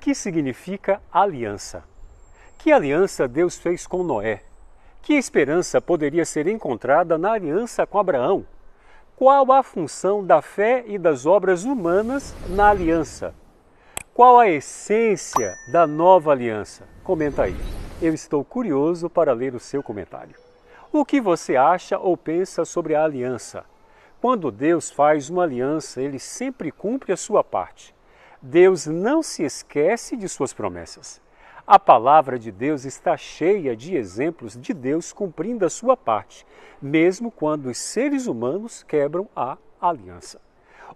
que significa aliança? Que aliança Deus fez com Noé? Que esperança poderia ser encontrada na aliança com Abraão? Qual a função da fé e das obras humanas na aliança? Qual a essência da nova aliança? Comenta aí. Eu estou curioso para ler o seu comentário. O que você acha ou pensa sobre a aliança? Quando Deus faz uma aliança, ele sempre cumpre a sua parte. Deus não se esquece de suas promessas. A palavra de Deus está cheia de exemplos de Deus cumprindo a sua parte, mesmo quando os seres humanos quebram a aliança.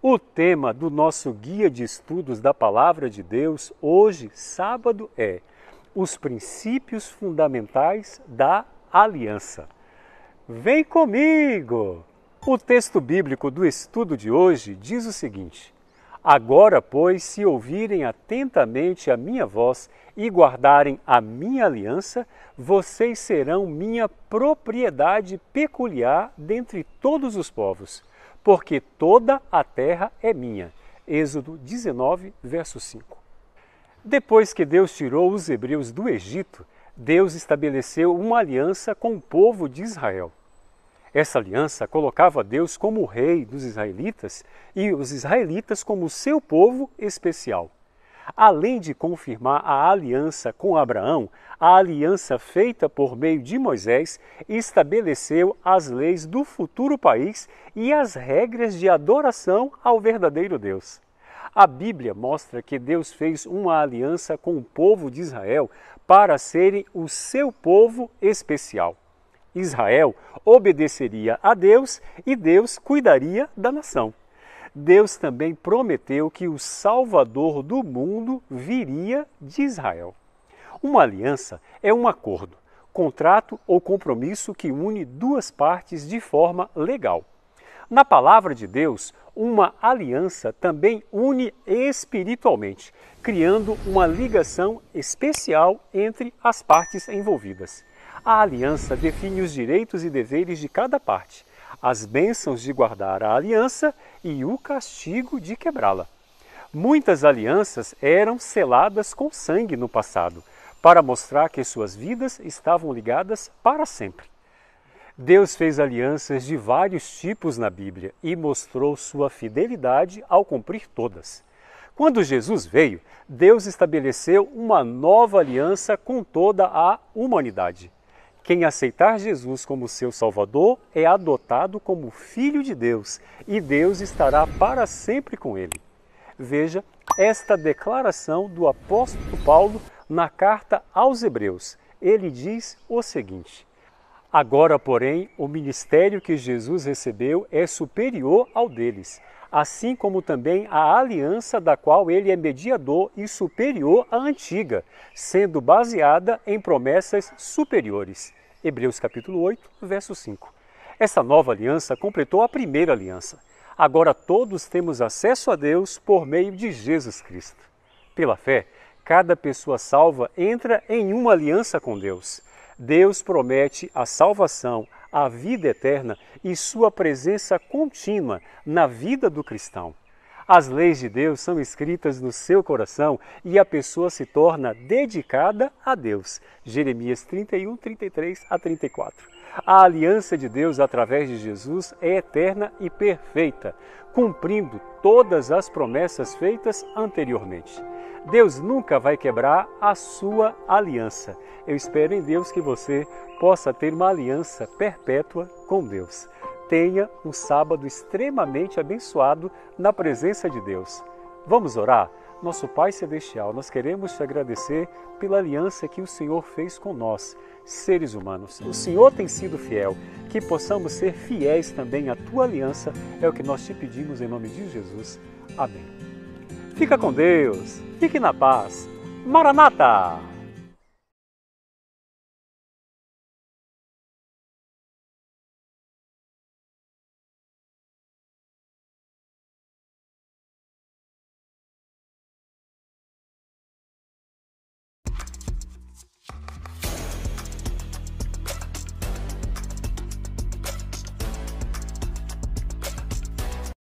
O tema do nosso guia de estudos da Palavra de Deus, hoje, sábado, é Os Princípios Fundamentais da Aliança. Vem comigo! O texto bíblico do estudo de hoje diz o seguinte: Agora, pois, se ouvirem atentamente a minha voz e guardarem a minha aliança, vocês serão minha propriedade peculiar dentre todos os povos, porque toda a terra é minha. Êxodo 19, verso 5. Depois que Deus tirou os hebreus do Egito, Deus estabeleceu uma aliança com o povo de Israel. Essa aliança colocava Deus como o rei dos israelitas e os israelitas como seu povo especial. Além de confirmar a aliança com Abraão, a aliança feita por meio de Moisés estabeleceu as leis do futuro país e as regras de adoração ao verdadeiro Deus. A Bíblia mostra que Deus fez uma aliança com o povo de Israel para serem o seu povo especial. Israel obedeceria a Deus e Deus cuidaria da nação. Deus também prometeu que o Salvador do mundo viria de Israel. Uma aliança é um acordo, contrato ou compromisso que une duas partes de forma legal. Na palavra de Deus, uma aliança também une espiritualmente, criando uma ligação especial entre as partes envolvidas. A aliança define os direitos e deveres de cada parte, as bênçãos de guardar a aliança e o castigo de quebrá-la. Muitas alianças eram seladas com sangue no passado, para mostrar que suas vidas estavam ligadas para sempre. Deus fez alianças de vários tipos na Bíblia e mostrou sua fidelidade ao cumprir todas. Quando Jesus veio, Deus estabeleceu uma nova aliança com toda a humanidade. Quem aceitar Jesus como seu Salvador é adotado como filho de Deus e Deus estará para sempre com ele. Veja esta declaração do apóstolo Paulo na carta aos Hebreus. Ele diz o seguinte: Agora, porém, o ministério que Jesus recebeu é superior ao deles, assim como também a aliança da qual ele é mediador e superior à antiga, sendo baseada em promessas superiores. Hebreus capítulo 8, verso 5. Essa nova aliança completou a primeira aliança. Agora todos temos acesso a Deus por meio de Jesus Cristo. Pela fé, cada pessoa salva entra em uma aliança com Deus. Deus promete a salvação, a vida eterna e sua presença contínua na vida do cristão. As leis de Deus são escritas no seu coração e a pessoa se torna dedicada a Deus. Jeremias 31, 33 a 34. A aliança de Deus através de Jesus é eterna e perfeita, cumprindo todas as promessas feitas anteriormente. Deus nunca vai quebrar a sua aliança. Eu espero em Deus que você possa ter uma aliança perpétua com Deus. Tenha um sábado extremamente abençoado na presença de Deus. Vamos orar? Nosso Pai Celestial, nós queremos te agradecer pela aliança que o Senhor fez com nós, seres humanos. O Senhor tem sido fiel, que possamos ser fiéis também à tua aliança, é o que nós te pedimos em nome de Jesus. Amém. Fica com Deus, fique na paz. Maranata!